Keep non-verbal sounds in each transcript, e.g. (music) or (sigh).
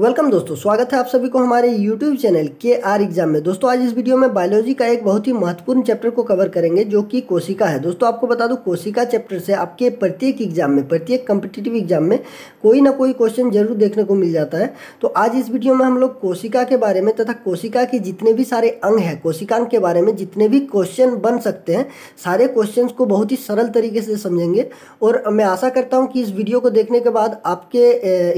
welcome दोस्तों स्वागत है आप सभी को हमारे यूट्यूब चैनल के आर एग्जाम में दोस्तों आज इस वीडियो में बायोलॉजी का एक बहुत ही महत्वपूर्ण चैप्टर को कवर करेंगे जो कि कोशिका है दोस्तों आपको बता दूं कोशिका चैप्टर से आपके प्रत्येक एग्जाम में प्रत्येक कम्पिटेटिव एग्जाम में कोई ना कोई क्वेश्चन जरूर देखने को मिल जाता है तो आज इस वीडियो में हम लोग कोशिका के बारे में तथा कोशिका के जितने भी सारे अंग हैं कोशिकांग के बारे में जितने भी क्वेश्चन बन सकते हैं सारे क्वेश्चन को बहुत ही सरल तरीके से समझेंगे और मैं आशा करता हूँ कि इस वीडियो को देखने के बाद आपके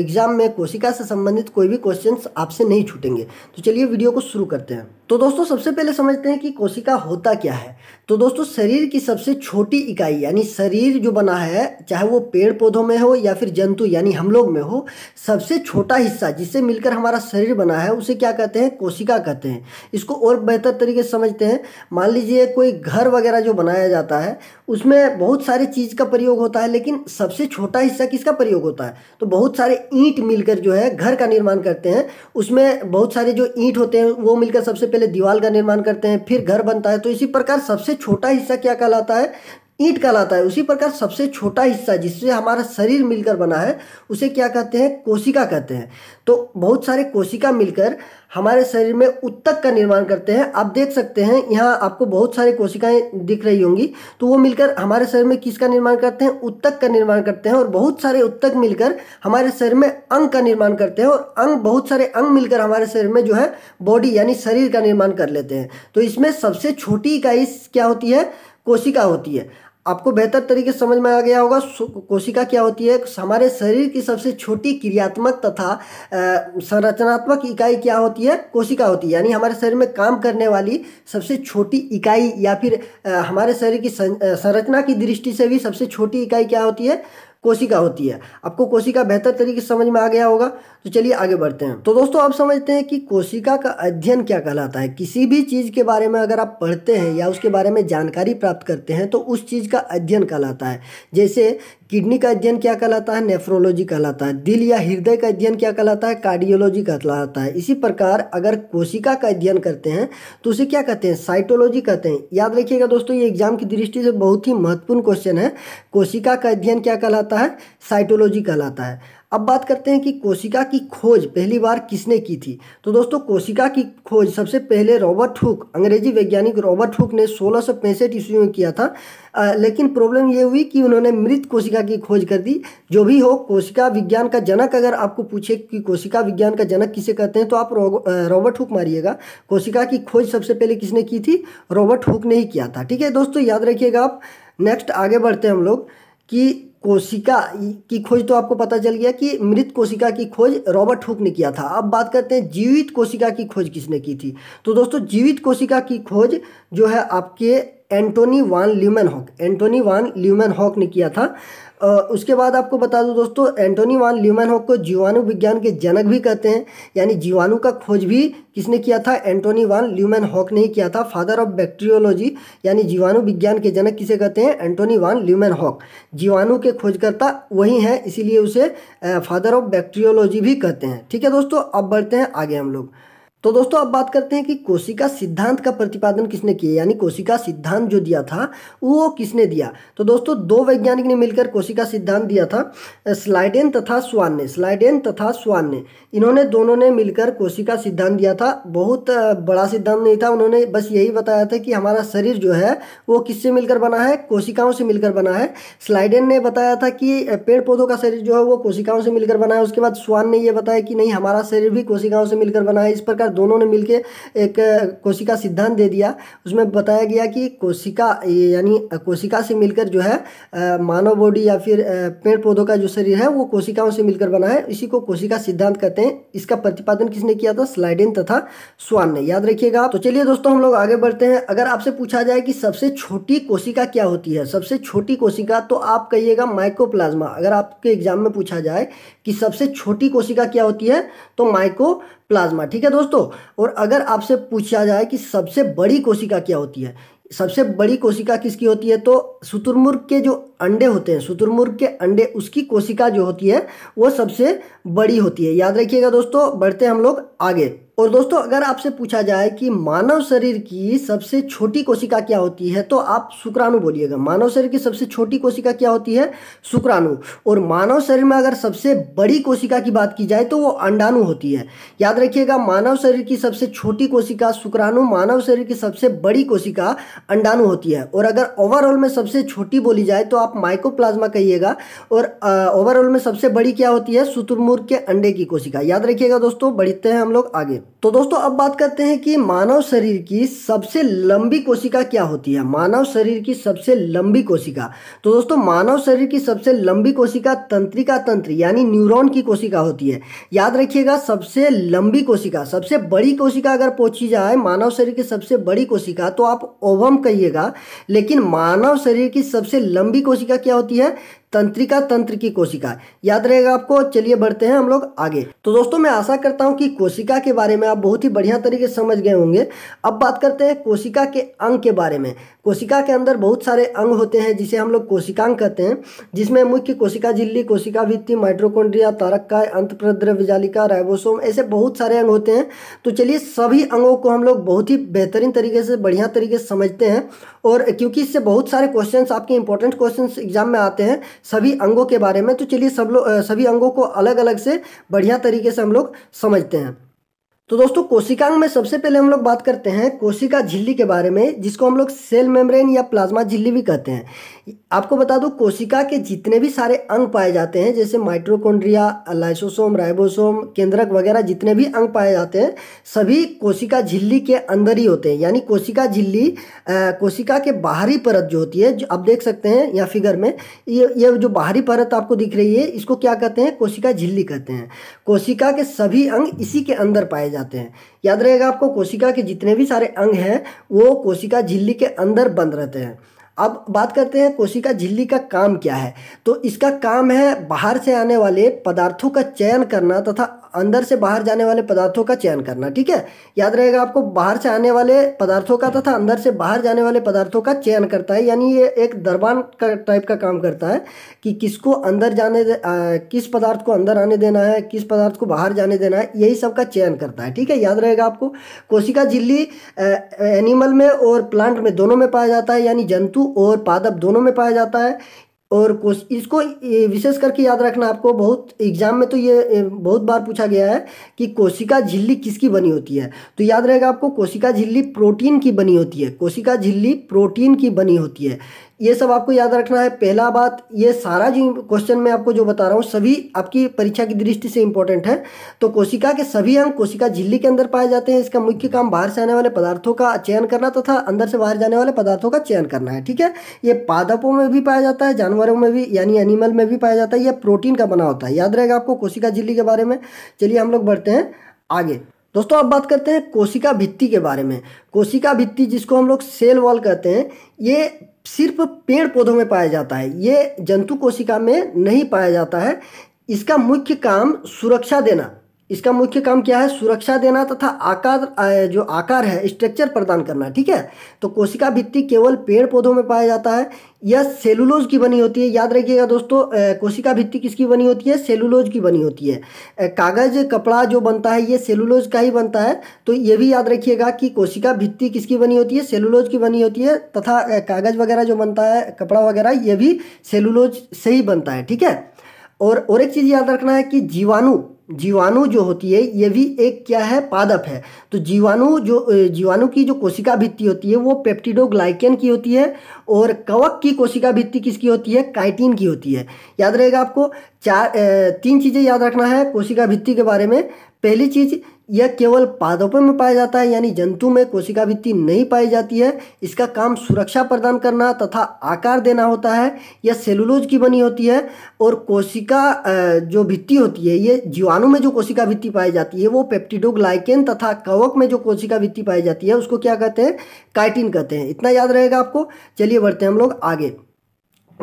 एग्जाम में कोशिका से संबंधित कोई भी क्वेश्चन आपसे नहीं छूटेंगे तो चलिए वीडियो को शुरू करते हैं तो दोस्तों सबसे पहले समझते हैं कि कोशिका होता क्या है तो दोस्तों शरीर की सबसे छोटी इकाई यानी शरीर जो बना है चाहे वो पेड़ पौधों में हो या फिर जंतु यानी हम लोग में हो सबसे छोटा हिस्सा जिससे मिलकर हमारा शरीर बना है उसे क्या कहते हैं कोशिका कहते हैं इसको और बेहतर तरीके से समझते हैं मान लीजिए कोई घर वगैरह जो बनाया जाता है उसमें बहुत सारे चीज़ का प्रयोग होता है लेकिन सबसे छोटा हिस्सा किसका प्रयोग होता है तो बहुत सारे ईंट मिलकर जो है घर का निर्माण करते हैं उसमें बहुत सारे जो ईंट होते हैं वो मिलकर सबसे पहले पहले दीवार का निर्माण करते हैं फिर घर बनता है तो इसी प्रकार सबसे छोटा हिस्सा क्या कहलाता है ईंट कहलाता है उसी प्रकार सबसे छोटा हिस्सा जिससे हमारा शरीर मिलकर बना है उसे क्या कहते हैं कोशिका कहते हैं तो बहुत सारे कोशिका मिलकर हमारे शरीर में उत्तक का निर्माण करते हैं आप देख सकते हैं यहाँ आपको बहुत सारे कोशिकाएं दिख रही होंगी तो वो मिलकर हमारे शरीर में किसका निर्माण करते हैं उत्तक का निर्माण करते हैं और बहुत सारे उत्तक मिलकर हमारे शरीर में अंग का निर्माण करते हैं और अंग बहुत सारे अंग मिलकर हमारे शरीर में जो है बॉडी यानी शरीर का निर्माण कर लेते हैं तो इसमें सबसे छोटी इकाई क्या होती है कोशिका होती है आपको बेहतर तरीके से समझ में आ गया होगा कोशिका क्या होती है हमारे शरीर की सबसे छोटी क्रियात्मक तथा संरचनात्मक इकाई क्या होती है कोशिका होती है यानी हमारे शरीर में काम करने वाली सबसे छोटी इकाई या फिर आ, हमारे शरीर की संरचना की दृष्टि से भी सबसे छोटी इकाई क्या होती है कोशिका होती है आपको कोशिका बेहतर तरीके से समझ में आ गया होगा तो चलिए आगे बढ़ते हैं तो दोस्तों आप समझते हैं कि कोशिका का अध्ययन क्या कहलाता है किसी भी चीज़ के बारे में अगर आप पढ़ते हैं या उसके बारे में जानकारी प्राप्त करते हैं तो उस चीज़ का अध्ययन कहलाता है जैसे किडनी का अध्ययन क्या कहलाता है नेफ्रोलॉजी कहलाता है दिल या हृदय का अध्ययन क्या कहलाता है कार्डियोलॉजी कहलाता है इसी प्रकार अगर कोशिका का अध्ययन करते हैं तो उसे क्या कहते हैं साइटोलॉजी कहते हैं याद रखिएगा दोस्तों ये एग्जाम की दृष्टि से बहुत ही महत्वपूर्ण क्वेश्चन है कोशिका का अध्ययन क्या कहलाता है साइटोलॉजी कहलाता है अब बात करते हैं कि कोशिका की खोज पहली बार किसने की थी तो दोस्तों कोशिका की खोज सबसे पहले रॉबर्ट हुक अंग्रेजी वैज्ञानिक रॉबर्ट हुक ने सोलह सौ पैंसठ ईस्वी में किया था आ, लेकिन प्रॉब्लम ये हुई कि उन्होंने मृत कोशिका की खोज कर दी जो भी हो कोशिका विज्ञान का जनक अगर आपको पूछे कि कोशिका विज्ञान का जनक किसे कहते हैं तो आप रॉबर्ट हुक मारिएगा कोशिका की खोज सबसे पहले किसने की थी रॉबर्ट हुक ने ही किया था ठीक है दोस्तों याद रखिएगा आप नेक्स्ट आगे बढ़ते हैं हम लोग कि कोशिका की खोज तो आपको पता चल गया कि मृत कोशिका की खोज रॉबर्ट हुक ने किया था अब बात करते हैं जीवित कोशिका की खोज किसने की थी तो दोस्तों जीवित कोशिका की खोज जो है आपके Antonie van Leeuwenhoek Antonie van Leeuwenhoek ने किया था उसके बाद आपको बता दूं दोस्तों एंटोनी वान ल्यूमैन हॉक को जीवाणु विज्ञान के जनक भी कहते हैं यानी जीवाणु का खोज भी किसने किया था एंटोनी वान ल्यूमैन हॉक ने ही किया था फादर ऑफ बैक्टीरियोलॉजी यानी जीवाणु विज्ञान के जनक किसे कहते हैं एंटोनी वान ल्यूमैन हॉक जीवाणु के खोजकर्ता वही हैं इसीलिए उसे फादर ऑफ बैक्टीरियोलॉजी भी कहते हैं ठीक है दोस्तों अब बढ़ते हैं आगे हम लोग तो दोस्तों अब बात करते हैं कि कोशिका सिद्धांत का प्रतिपादन किसने किया यानी कोशिका सिद्धांत जो दिया था वो किसने दिया तो दोस्तों दो वैज्ञानिक ने मिलकर कोशिका सिद्धांत दिया था स्लाइडेन तथा स्वान ने स्लाइडेन तथा स्वान ने इन्होंने दोनों ने मिलकर कोशिका सिद्धांत दिया था बहुत बड़ा सिद्धांत नहीं था उन्होंने बस यही बताया था कि हमारा शरीर जो है वो किससे मिलकर बना है कोशिकाओं से मिलकर बना है स्लाइडेन ने बताया था कि पेड़ पौधों का शरीर जो है वो कोशिकाओं से मिलकर बना है उसके बाद स्वान ने यह बताया कि नहीं हमारा शरीर भी कोशिकाओं से मिलकर बना है इस प्रकार दोनों ने मिलकर एक कोशिका सिद्धांत दे दिया उसमें बताया गया कि कोशिका यानी कोशिका से मिलकर जो है मानव बॉडी या फिर पेड़ पौधों का जो शरीर है वो कोशिकाओं से मिलकर बना है इसी को कोशिका सिद्धांत कहते हैं इसका प्रतिपादन किसने किया था स्लाइडिन तथा स्वान ने याद रखिएगा तो चलिए दोस्तों हम लोग आगे बढ़ते हैं अगर आपसे पूछा जाए कि सबसे छोटी कोशिका क्या होती है सबसे छोटी कोशिका तो आप कहिएगा माइकोप्लाज्मा अगर आपके एग्जाम में पूछा जाए कि सबसे छोटी कोशिका क्या होती है तो माइक्रो प्लाज्मा ठीक है दोस्तों और अगर आपसे पूछा जाए कि सबसे बड़ी कोशिका क्या होती है सबसे बड़ी कोशिका किसकी होती है तो शुतुरमुर्ग के जो अंडे होते हैं शुतुरमुर्ग के अंडे उसकी कोशिका जो होती है वो सबसे बड़ी होती है याद रखिएगा दोस्तों बढ़ते हम लोग आगे और दोस्तों अगर आपसे पूछा जाए कि मानव शरीर की सबसे छोटी कोशिका क्या होती है तो आप शुक्राणु बोलिएगा मानव शरीर की सबसे छोटी कोशिका क्या होती है शुक्राणु और मानव शरीर में अगर सबसे बड़ी कोशिका की बात की जाए तो वो अंडाणु होती है याद रखिएगा मानव शरीर की सबसे छोटी कोशिका शुक्राणु मानव शरीर की सबसे बड़ी कोशिका अंडाणु होती है और अगर ओवरऑल में सबसे छोटी बोली जाए तो आप आप माइकोप्लाज्मा कहिएगा और ओवरऑल में सबसे बड़ी क्या होती है सुतुरमुर के अंडे की कोशिका याद रखिएगा दोस्तों बढ़ते हैं हम लोग आगे तो दोस्तों अब बात करते हैं कि मानव शरीर की सबसे लंबी कोशिका क्या होती है मानव शरीर की सबसे लंबी कोशिका तो दोस्तों मानव शरीर की सबसे लंबी कोशिका तंत्रिका तंत्र यानी न्यूरॉन की कोशिका होती है याद रखिएगा सबसे लंबी कोशिका सबसे बड़ी कोशिका अगर पूछी जाए मानव शरीर की सबसे बड़ी कोशिका तो आप ओवम कहिएगा लेकिन मानव शरीर की सबसे लंबी कोशिका कोशिका क्या होती है तंत्रिका तंत्र की कोशिका याद रहेगा आपको चलिए बढ़ते हैं हम लोग आगे तो दोस्तों मैं आशा करता हूं कि कोशिका के बारे में आप बहुत ही बढ़िया तरीके से समझ गए होंगे अब बात करते हैं कोशिका के अंग के बारे में कोशिका के अंदर बहुत सारे अंग होते हैं जिसे हम लोग कोशिकांग कहते हैं जिसमें मुख्य कोशिका झिल्ली कोशिका भित्ति माइट्रोकोन्ड्रिया तारक का अंतप्रद्रव्य जालिका राइबोसोम ऐसे बहुत सारे अंग होते हैं तो चलिए सभी अंगों को हम लोग बहुत ही बेहतरीन तरीके से बढ़िया तरीके से समझते हैं और क्योंकि इससे बहुत सारे क्वेश्चंस आपके इंपॉर्टेंट क्वेश्चंस एग्जाम में आते हैं सभी अंगों के बारे में तो चलिए सब लोग सभी अंगों को अलग अलग से बढ़िया तरीके से हम लोग समझते हैं तो दोस्तों कोशिकांग में सबसे पहले हम लोग बात करते हैं कोशिका झिल्ली के बारे में जिसको हम लोग सेल मेम्ब्रेन या प्लाज्मा झिल्ली भी कहते हैं आपको बता दूं कोशिका के जितने भी सारे अंग पाए जाते हैं जैसे माइट्रोकोन्ड्रिया लाइसोसोम राइबोसोम केंद्रक वगैरह जितने भी अंग पाए जाते हैं सभी कोशिका झिल्ली के अंदर ही होते हैं यानी कोशिका झिल्ली कोशिका के बाहरी परत जो होती है जो आप देख सकते हैं या फिगर में ये ये जो बाहरी परत आपको दिख रही है इसको क्या कहते हैं कोशिका झिल्ली कहते हैं कोशिका के सभी अंग इसी के अंदर पाए जाते हैं जाते हैं याद रहेगा आपको कोशिका के जितने भी सारे अंग हैं वो कोशिका झिल्ली के अंदर बंद रहते हैं अब बात करते हैं कोशिका झिल्ली का काम क्या है तो इसका काम है बाहर से आने वाले पदार्थों का चयन करना तथा अंदर से बाहर जाने वाले पदार्थों का चयन करना ठीक है याद रहेगा आपको बाहर से आने वाले पदार्थों का तथा अंदर से बाहर जाने वाले पदार्थों का चयन करता है यानी ये एक दरबान का टाइप का काम करता है कि किसको अंदर जाने दे, आ, किस पदार्थ को अंदर आने देना है किस पदार्थ को बाहर जाने देना है यही सब का चयन करता है ठीक है याद रहेगा आपको कोशिका झिल्ली एनिमल में और प्लांट में दोनों में पाया जाता है यानी जंतु और पादप दोनों में पाया जाता है और कोश इसको विशेष करके याद रखना आपको बहुत एग्जाम में तो ये बहुत बार पूछा गया है कि कोशिका झिल्ली किसकी बनी होती है तो याद रहेगा आपको कोशिका झिल्ली प्रोटीन की बनी होती है कोशिका झिल्ली प्रोटीन की बनी होती है ये सब आपको याद रखना है पहला बात ये सारा जो क्वेश्चन मैं आपको जो बता रहा हूँ सभी आपकी परीक्षा की दृष्टि से इंपॉर्टेंट है तो कोशिका के सभी अंग कोशिका झिल्ली के अंदर पाए जाते हैं इसका मुख्य काम बाहर से आने वाले पदार्थों का चयन करना तथा तो अंदर से बाहर जाने वाले पदार्थों का चयन करना है ठीक है ये पादपों में भी पाया जाता है जानवरों में भी यानी एनिमल में भी पाया जाता है यह प्रोटीन का बना होता है याद रहेगा आपको कोशिका झिल्ली के बारे में चलिए हम लोग बढ़ते हैं आगे दोस्तों अब बात करते हैं कोशिका भित्ति के बारे में कोशिका भित्ति जिसको हम लोग सेल वॉल कहते हैं ये सिर्फ पेड़ पौधों में पाया जाता है ये जंतु कोशिका में नहीं पाया जाता है इसका मुख्य काम सुरक्षा देना इसका मुख्य काम क्या है सुरक्षा देना तथा आकार जो आकार है स्ट्रक्चर प्रदान करना ठीक है तो कोशिका भित्ति केवल पेड़ पौधों में पाया जाता है यह सेलुलोज की बनी होती है याद रखिएगा दोस्तों कोशिका भित्ति किसकी बनी होती है सेलुलोज की बनी होती है कागज कपड़ा जो बनता है ये सेलुलोज का ही बनता है तो ये भी याद रखिएगा कि कोशिका भित्ति किसकी बनी होती है सेलुलोज की बनी होती है तथा कागज वगैरह जो बनता है कपड़ा वगैरह ये भी सेलुलोज से ही बनता है ठीक है और और एक चीज़ याद रखना है कि जीवाणु जीवाणु जो होती है ये भी एक क्या है पादप है तो जीवाणु जो जीवाणु की जो कोशिका भित्ति होती है वो पेप्टिडोग्लाइकेन की होती है और कवक की कोशिका भित्ति किसकी होती है काइटिन की होती है याद रहेगा आपको चार तीन चीज़ें याद रखना है कोशिका भित्ति के बारे में पहली चीज़ यह केवल पादपों में पाया जाता है यानी जंतु में कोशिका भित्ति नहीं पाई जाती है इसका काम सुरक्षा प्रदान करना तथा आकार देना होता है यह सेलुलोज की बनी होती है और कोशिका जो भित्ति होती है ये जीवाणु में जो कोशिका भित्ति पाई जाती है वो पेप्टिडोग्लाइकेन तथा कवक में जो कोशिका भित्ति पाई जाती है उसको क्या कहते हैं काइटिन कहते हैं इतना याद रहेगा आपको चलिए बढ़ते हैं हम लोग आगे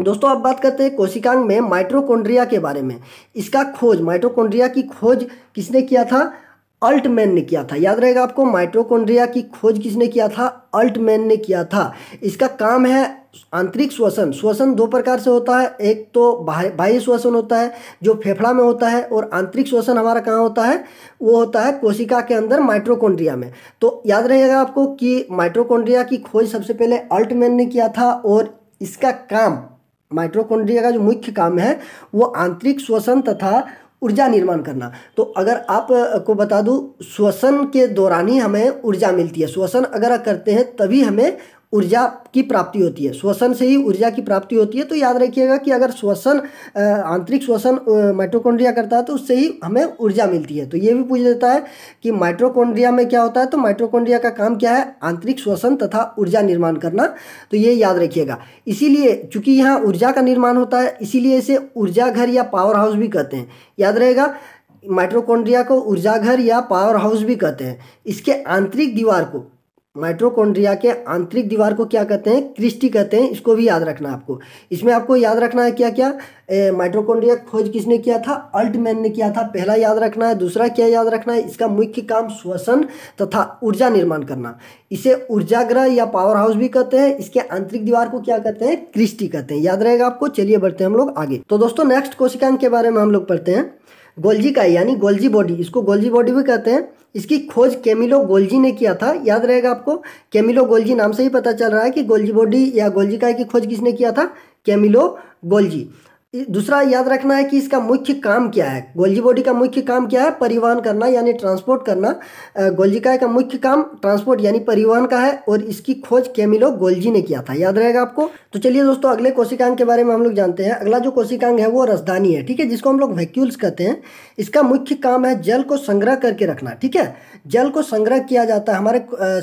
दोस्तों अब बात करते हैं कोशिकांग में माइट्रोकोन्ड्रिया के बारे में इसका खोज माइट्रोकोन्ड्रिया की खोज किसने किया था अल्टमैन ने किया था याद रहेगा आपको माइट्रोकोन्ड्रिया की खोज किसने किया था अल्टमैन ने किया था इसका काम है आंतरिक श्वसन श्वसन दो प्रकार से होता है एक तो बाह्य श्वसन होता है जो फेफड़ा में होता है और आंतरिक श्वसन हमारा कहाँ होता है वो होता है कोशिका के अंदर माइट्रोकोन्ड्रिया में तो याद रहेगा आपको कि माइट्रोकोन्ड्रिया की खोज सबसे पहले अल्टमैन ने किया था और इसका काम माइट्रोकोन्ड्रिया का जो मुख्य काम है वो आंतरिक श्वसन तथा ऊर्जा निर्माण करना तो अगर आप को बता दूँ श्वसन के दौरान ही हमें ऊर्जा मिलती है श्वसन अगर करते हैं तभी हमें ऊर्जा की प्राप्ति होती है श्वसन से ही ऊर्जा की प्राप्ति होती है तो याद रखिएगा कि अगर श्वसन आंतरिक श्वसन माइट्रोकोन्ड्रिया करता है तो उससे ही हमें ऊर्जा मिलती है तो ये भी पूछ देता है कि माइट्रोकोन्ड्रिया में क्या होता है तो माइट्रोकोन्ड्रिया का काम क्या है आंतरिक श्वसन तथा ऊर्जा निर्माण करना तो ये याद रखिएगा इसीलिए चूंकि यहाँ ऊर्जा का निर्माण होता है इसीलिए इसे ऊर्जा घर या पावर हाउस भी कहते हैं याद रहेगा माइट्रोकोन्ड्रिया को ऊर्जाघर या पावर हाउस भी कहते हैं इसके आंतरिक दीवार को माइट्रोकोन्ड्रिया के आंतरिक दीवार को क्या कहते हैं क्रिस्टी कहते हैं इसको भी याद रखना आपको इसमें आपको याद रखना है क्या क्या माइट्रोकोन्ड्रिया खोज किसने किया था अल्टमैन ने किया था पहला याद रखना है दूसरा क्या याद रखना है इसका मुख्य काम श्वसन तथा ऊर्जा निर्माण करना इसे ऊर्जाग्रह या पावर हाउस भी कहते हैं इसके आंतरिक दीवार को क्या कहते हैं क्रिस्टी कहते हैं याद रहेगा आपको चलिए बढ़ते हैं हम लोग आगे तो दोस्तों नेक्स्ट कोशिकांग के बारे में हम लोग पढ़ते हैं गोल्जी का यानी गोल्जी बॉडी इसको गोल्जी बॉडी भी कहते हैं इसकी खोज केमिलो गोल्जी ने किया था याद रहेगा आपको केमिलो गोल्जी नाम से ही पता चल रहा है कि गोल्जी बॉडी या गोल्जी का की खोज किसने किया था केमिलो गोल्जी दूसरा याद रखना है कि इसका मुख्य काम क्या है गोल्जी बॉडी का मुख्य काम क्या है परिवहन करना यानी ट्रांसपोर्ट करना गोल्जिकाय का मुख्य काम ट्रांसपोर्ट यानी परिवहन का है और इसकी खोज केमिलो गोल्जी ने किया था याद रहेगा आपको तो चलिए दोस्तों अगले कोशिकांग के बारे में हम लोग जानते हैं अगला जो कोशिकांग है वो राजधानी है ठीक है जिसको हम लोग वैक्यूल्स कहते हैं इसका मुख्य काम है जल को संग्रह करके रखना ठीक है जल को संग्रह किया जाता है हमारे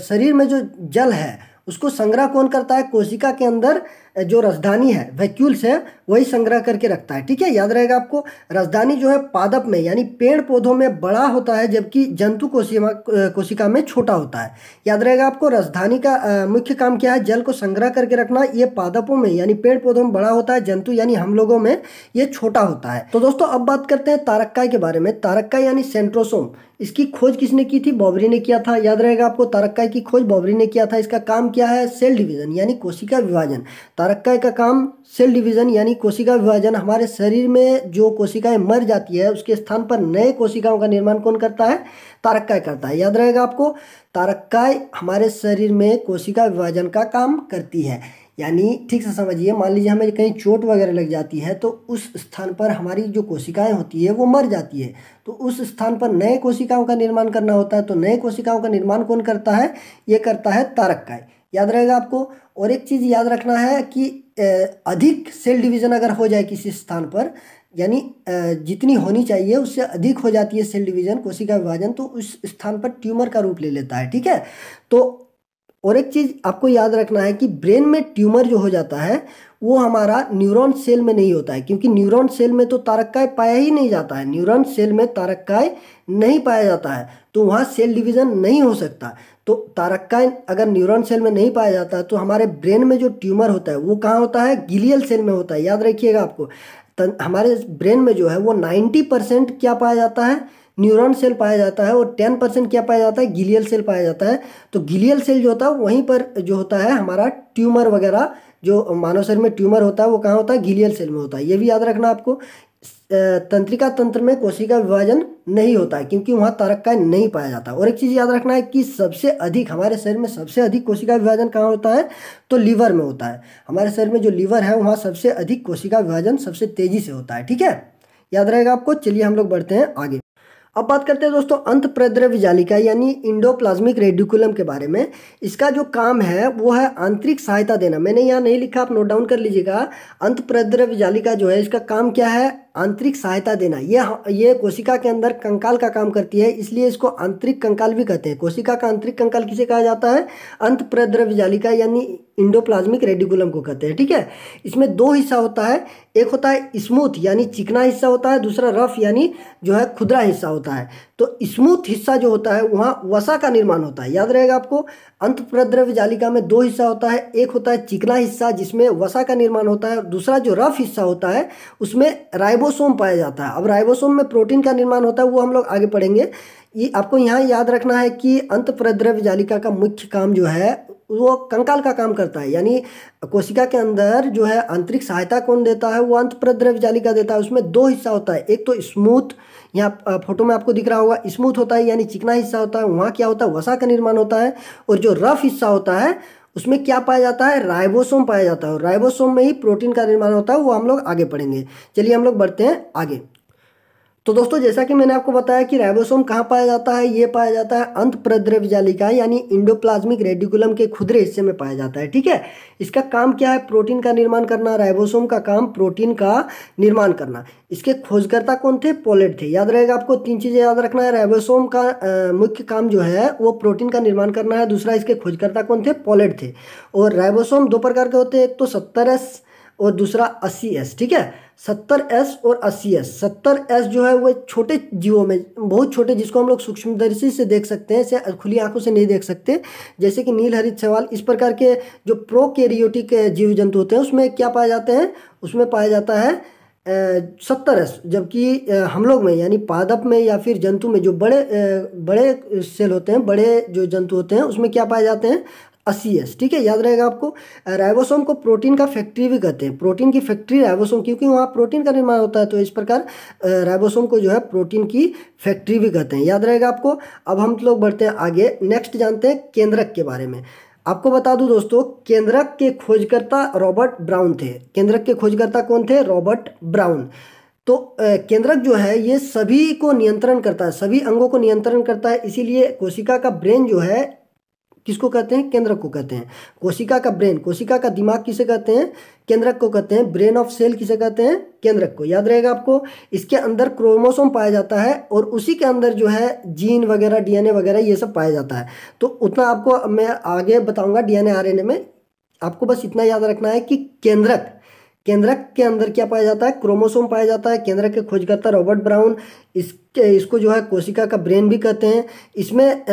शरीर में जो जल है उसको संग्रह कौन करता है कोशिका के अंदर जो राजधानी है वैक्यूल्स है वही संग्रह करके रखता है ठीक है याद रहेगा आपको राजधानी जो है पादप में यानी पेड़ पौधों में बड़ा होता है जबकि जंतु कोशिमा कोशिका में छोटा होता है याद रहेगा आपको राजधानी का मुख्य काम क्या है जल को संग्रह करके रखना ये पादपों में यानी पेड़ पौधों में बड़ा होता है जंतु यानी हम लोगों में ये छोटा होता है तो दोस्तों अब बात करते हैं तारक्काय के बारे में तारक्का यानी सेंट्रोसोम इसकी खोज किसने की थी बॉबरी ने किया था याद रहेगा आपको तारक्काय की खोज बॉबरी ने किया था इसका काम क्या है सेल डिवीजन यानी कोशिका विभाजन तारक्काय का काम सेल डिवीजन यानी कोशिका विभाजन हमारे शरीर में जो कोशिकाएं मर जाती है उसके स्थान पर नए कोशिकाओं का निर्माण कौन करता है तारक्काय करता है याद रहेगा आपको तारक्काय हमारे शरीर में कोशिका विभाजन का काम करती है यानी ठीक से समझिए मान लीजिए हमें कहीं चोट वगैरह लग जाती है तो उस स्थान पर हमारी जो कोशिकाएं होती है वो मर जाती है तो उस स्थान पर नए कोशिकाओं का निर्माण करना होता है तो नए कोशिकाओं का निर्माण कौन करता है ये करता है तारक्काय याद रहेगा आपको और एक चीज़ याद रखना है कि अधिक सेल डिवीज़न अगर हो जाए किसी स्थान पर यानी जितनी होनी चाहिए उससे अधिक हो जाती है सेल डिवीज़न कोशिका विभाजन तो उस स्थान पर ट्यूमर का रूप ले लेता है ठीक है तो और एक चीज़ आपको याद रखना है कि ब्रेन में ट्यूमर जो हो जाता है वो हमारा न्यूरॉन सेल में नहीं होता है क्योंकि न्यूरॉन सेल में तो तारक्काय पाया ही नहीं जाता है न्यूरॉन सेल में तारक्काय नहीं पाया जाता है तो वहाँ सेल डिवीज़न नहीं हो सकता तो तारक्काय अगर न्यूरॉन सेल में नहीं पाया जाता है तो हमारे ब्रेन में जो ट्यूमर होता है वो कहाँ होता है गिलियल सेल में होता है याद रखिएगा आपको हमारे ब्रेन में जो है वो नाइन्टी परसेंट क्या पाया जाता है न्यूरॉन सेल पाया जाता है और टेन परसेंट क्या पाया जाता है गिलियल सेल पाया जाता है तो गिलियल सेल जो होता है वहीं पर जो होता है हमारा ट्यूमर वगैरह जो मानव शरीर में ट्यूमर होता है वो कहाँ होता है गिलियल सेल में होता है ये भी याद रखना आपको तंत्रिका तंत्र में कोशिका विभाजन नहीं होता है क्योंकि वहाँ तारक नहीं पाया जाता और एक चीज़ याद रखना है कि सबसे अधिक हमारे शरीर में सबसे अधिक कोशिका विभाजन कहाँ होता है तो लीवर में होता है हमारे शरीर में जो लीवर है वहाँ सबसे अधिक कोशिका विभाजन सबसे तेजी से होता है ठीक है याद रहेगा आपको चलिए हम लोग बढ़ते हैं आगे अब बात करते हैं दोस्तों अंत प्रद्रव्य जालिका यानी इंडोप्लाज्मिक रेडिकुलम के बारे में इसका जो काम है वो है आंतरिक सहायता देना मैंने यहाँ नहीं लिखा आप नोट डाउन कर लीजिएगा अंत प्रद्रव्य जालिका जो है इसका काम क्या है आंतरिक सहायता देना ये ये कोशिका के अंदर कंकाल का काम करती है इसलिए इसको आंतरिक कंकाल भी कहते हैं कोशिका का आंतरिक कंकाल किसे कहा जाता है अंत प्रद्रव्य जालिका यानी इंडोप्लाज्मिक रेडिकुलम को कहते हैं ठीक है इसमें दो हिस्सा होता है एक होता है स्मूथ यानी चिकना हिस्सा होता है दूसरा रफ यानी जो है खुदरा हिस्सा होता है तो स्मूथ हिस्सा जो होता है वहाँ वसा का निर्माण होता है याद रहेगा आपको अंत प्रद्रव्य जालिका में दो हिस्सा होता है एक होता है चिकना हिस्सा जिसमें वसा का निर्माण होता है और दूसरा जो रफ हिस्सा होता है उसमें राइबोसोम पाया जाता है अब राइबोसोम में प्रोटीन का निर्माण होता है वो हम लोग आगे पढ़ेंगे ये आपको यहाँ याद रखना है कि अंत प्रद्रव्य जालिका का मुख्य काम जो है वो कंकाल का काम करता है यानी कोशिका के अंदर जो है आंतरिक सहायता कौन देता है वो अंत प्रद्रव्य जालिका देता है उसमें दो हिस्सा होता है एक तो स्मूथ यहाँ फोटो में आपको दिख रहा होगा स्मूथ होता है यानी चिकना हिस्सा होता है वहाँ क्या होता है वसा का निर्माण होता है और जो रफ हिस्सा होता है उसमें क्या पाया जाता है राइबोसोम पाया जाता है और राइबोसोम में ही प्रोटीन का निर्माण होता है वो हम लोग आगे पढ़ेंगे चलिए हम लोग बढ़ते हैं आगे तो दोस्तों जैसा कि मैंने आपको बताया कि राइबोसोम कहाँ पाया जाता है ये पाया जाता है अंत प्रद्रव जालिका यानी इंडोप्लाज्मिक रेडिकुलम के खुदरे हिस्से में पाया जाता है ठीक है इसका काम क्या है प्रोटीन का निर्माण करना राइबोसोम का काम प्रोटीन का निर्माण करना इसके खोजकर्ता कौन थे पोलेट थे याद रहेगा आपको तीन चीज़ें याद रखना है राइबोसोम का मुख्य काम जो है वो प्रोटीन का निर्माण करना है दूसरा इसके खोजकर्ता कौन थे पोलेट थे और राइबोसोम दो प्रकार के होते हैं एक तो सत्तर और दूसरा अस्सी ठीक है सत्तर एस और अस्सी एस सत्तर एस जो है वह छोटे जीवों में बहुत छोटे जिसको हम लोग सूक्ष्मदर्शी से देख सकते हैं इसे खुली आंखों से नहीं देख सकते जैसे कि नील हरित सवाल इस प्रकार के जो प्रोकेरियोटिक जीव जंतु होते हैं उसमें क्या पाए जाते हैं उसमें पाया जाता है सत्तर एस जबकि हम लोग में यानी पादप में या फिर जंतु में जो बड़े बड़े सेल होते हैं बड़े जो जंतु होते हैं उसमें क्या पाए जाते हैं अस्सी एस ठीक है याद रहेगा आपको राइबोसोम को प्रोटीन का फैक्ट्री भी कहते हैं प्रोटीन की फैक्ट्री राइबोसोम क्योंकि वहाँ प्रोटीन का निर्माण होता है तो इस प्रकार राइबोसोम को जो है प्रोटीन की फैक्ट्री भी कहते हैं याद रहेगा आपको अब हम लोग बढ़ते हैं आगे नेक्स्ट जानते हैं केंद्रक के बारे में आपको बता दूं दोस्तों केंद्रक के खोजकर्ता रॉबर्ट ब्राउन थे केंद्रक के खोजकर्ता कौन थे रॉबर्ट ब्राउन तो केंद्रक जो है ये सभी को नियंत्रण करता है सभी अंगों को नियंत्रण करता है इसीलिए कोशिका का ब्रेन जो है किसको कहते हैं केंद्रक को कहते हैं कोशिका का ब्रेन कोशिका का दिमाग किसे कहते हैं केंद्रक को कहते हैं ब्रेन ऑफ सेल किसे कहते हैं केंद्रक को याद रहेगा आपको इसके अंदर क्रोमोसोम पाया जाता है और उसी के अंदर जो है जीन वगैरह डीएनए वगैरह ये सब पाया जाता है तो उतना आपको मैं आगे बताऊंगा डीएनए आरएनए में आपको बस इतना याद रखना है कि केंद्रक केंद्रक के अंदर क्या पाया जाता है क्रोमोसोम पाया जाता है केंद्रक के खोजकर्ता रॉबर्ट ब्राउन इसके इसको जो है कोशिका का ब्रेन भी कहते हैं इसमें (clears throat)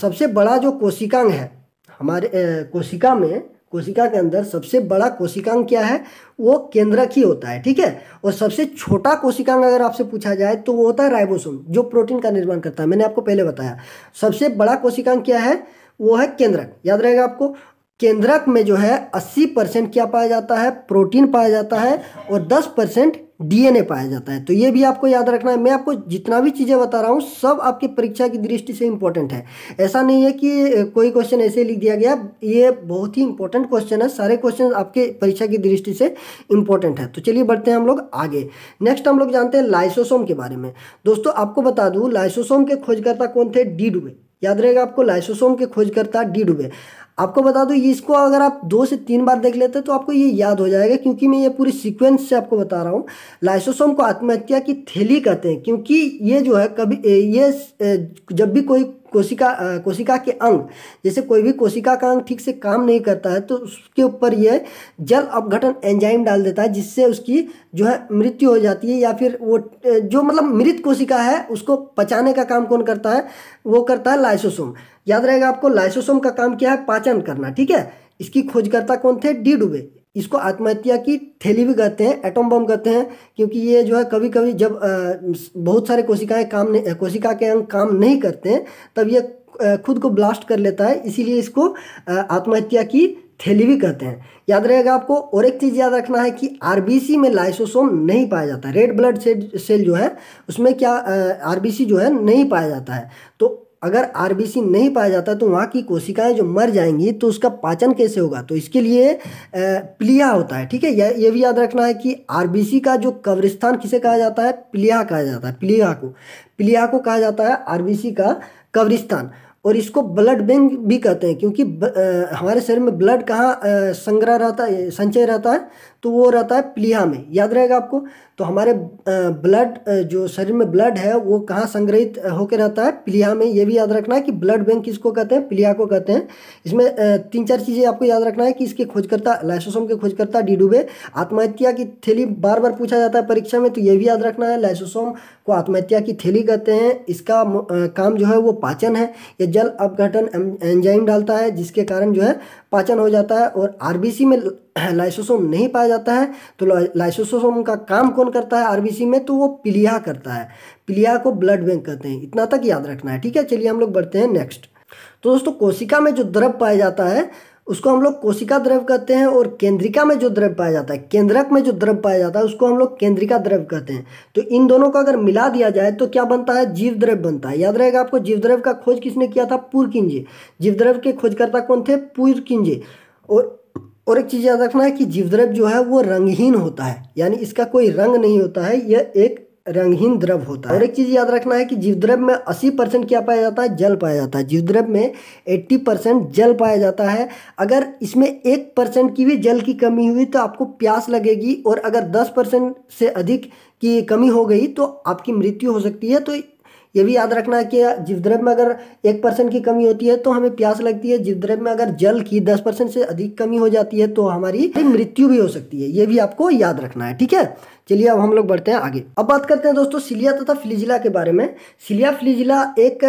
सबसे बड़ा जो कोशिकांग है हमारे कोशिका में कोशिका के अंदर सबसे बड़ा कोशिकांग क्या है वो केंद्रक ही होता है ठीक है और सबसे छोटा कोशिकांग अगर आपसे पूछा जाए तो वो होता है राइबोसोम जो प्रोटीन का निर्माण करता है मैंने आपको पहले बताया सबसे बड़ा कोशिकांग क्या है वो है केंद्रक याद रहेगा आपको केंद्रक में जो है 80 परसेंट क्या पाया जाता है प्रोटीन पाया जाता है और 10 परसेंट डीएनए पाया जाता है तो ये भी आपको याद रखना है मैं आपको जितना भी चीज़ें बता रहा हूँ सब आपकी परीक्षा की दृष्टि से इंपॉर्टेंट है ऐसा नहीं है कि कोई क्वेश्चन ऐसे लिख दिया गया ये बहुत ही इंपॉर्टेंट क्वेश्चन है सारे क्वेश्चन आपके परीक्षा की दृष्टि से इंपॉर्टेंट है तो चलिए बढ़ते हैं हम लोग आगे नेक्स्ट हम लोग जानते हैं लाइसोसोम के बारे में दोस्तों आपको बता दूँ लाइसोसोम के खोजकर्ता कौन थे डी डूबे याद रहेगा आपको लाइसोसोम के खोजकर्ता डी डुबे आपको बता दो इसको अगर आप दो से तीन बार देख लेते तो आपको ये याद हो जाएगा क्योंकि मैं ये पूरी सीक्वेंस से आपको बता रहा हूँ लाइसोसोम को आत्महत्या की थैली कहते हैं क्योंकि ये जो है कभी ये जब भी कोई कोशिका कोशिका के अंग जैसे कोई भी कोशिका का अंग ठीक से काम नहीं करता है तो उसके ऊपर ये जल अपघटन एंजाइम डाल देता है जिससे उसकी जो है मृत्यु हो जाती है या फिर वो जो मतलब मृत कोशिका है उसको पचाने का काम कौन करता है वो करता है लाइसोसोम याद रहेगा आपको लाइसोसोम का काम क्या है पाचन करना ठीक है इसकी खोजकर्ता कौन थे डी डुबे इसको आत्महत्या की थैली भी कहते हैं एटम बम कहते हैं क्योंकि ये जो है कभी कभी जब बहुत सारे कोशिकाएं काम नहीं कोशिका के अंग काम नहीं करते हैं तब ये खुद को ब्लास्ट कर लेता है इसीलिए इसको आत्महत्या की थैली भी कहते हैं याद रहेगा आपको और एक चीज़ याद रखना है कि आर में लाइसोसोम नहीं पाया जाता रेड ब्लड सेल जो है उसमें क्या आर जो है नहीं पाया जाता है तो अगर आर नहीं पाया जाता तो वहाँ की कोशिकाएं जो मर जाएंगी तो उसका पाचन कैसे होगा तो इसके लिए प्लिया होता है ठीक है यह ये भी याद रखना है कि आर का जो कब्रिस्तान किसे कहा जाता है प्लिया कहा जाता है प्लिया को प्लिया को कहा जाता है आर का कब्रिस्तान और इसको ब्लड बैंक भी कहते हैं क्योंकि ब, आ, हमारे शरीर में ब्लड कहाँ संग्रह रहता है संचय रहता है तो वो रहता है प्लीहा में याद रहेगा आपको तो हमारे ब्लड जो शरीर में ब्लड है वो कहाँ संग्रहित होकर रहता है प्लीहा में ये भी याद रखना है कि ब्लड बैंक किसको कहते हैं प्लीहा को कहते हैं इसमें तीन चार चीज़ें आपको याद रखना है कि इसके खोजकर्ता लाइसोसोम के खोजकर्ता डीडूबे आत्महत्या की थैली बार बार पूछा जाता है परीक्षा में तो ये भी याद रखना है लाइसोसोम को आत्महत्या की थैली कहते हैं इसका काम जो है वो पाचन है ये जल अपघटन एंजाइम डालता है जिसके कारण जो है पाचन हो जाता है और आरबीसी में लाइसोसोम नहीं पाया जाता है तो लाइसोसोम का काम कौन करता है आरबीसी में तो वो पिलिया करता है पिलिया को ब्लड बैंक कहते हैं इतना तक याद रखना है ठीक है चलिए हम लोग बढ़ते हैं नेक्स्ट तो दोस्तों कोशिका में जो द्रव पाया जाता है उसको हम लोग कोशिका द्रव कहते हैं और केंद्रिका में जो द्रव पाया जाता है केंद्रक में जो द्रव पाया जाता है उसको हम लोग केंद्रिका द्रव कहते हैं तो इन दोनों को अगर मिला दिया जाए तो क्या बनता है जीव द्रव बनता है याद रहेगा आपको जीव द्रव का खोज किसने किया था पूर्व किंजे जीव द्रव के खोजकर्ता कौन थे पूर्व किंजे और और एक चीज़ याद रखना है कि द्रव जो है वो रंगहीन होता है यानी इसका कोई रंग नहीं होता है यह एक रंगहीन द्रव होता है और एक चीज़ याद रखना है कि द्रव में 80 परसेंट क्या पाया जाता है जल पाया जाता है द्रव में 80 परसेंट जल पाया जाता है अगर इसमें एक परसेंट की भी जल की कमी हुई तो आपको प्यास लगेगी और अगर 10 परसेंट से अधिक की कमी हो गई तो आपकी मृत्यु हो सकती है तो ये भी याद रखना कि जिवद्रव्य में अगर एक परसेंट की कमी होती है तो हमें प्यास लगती है जिवद्रव्य में अगर जल की दस परसेंट से अधिक कमी हो जाती है तो हमारी मृत्यु भी हो सकती है ये भी आपको याद रखना है ठीक है चलिए अब हम लोग बढ़ते हैं आगे अब बात करते हैं दोस्तों सिलिया तथा फ्लिजिला के बारे में सिलिया फ्लिजिला एक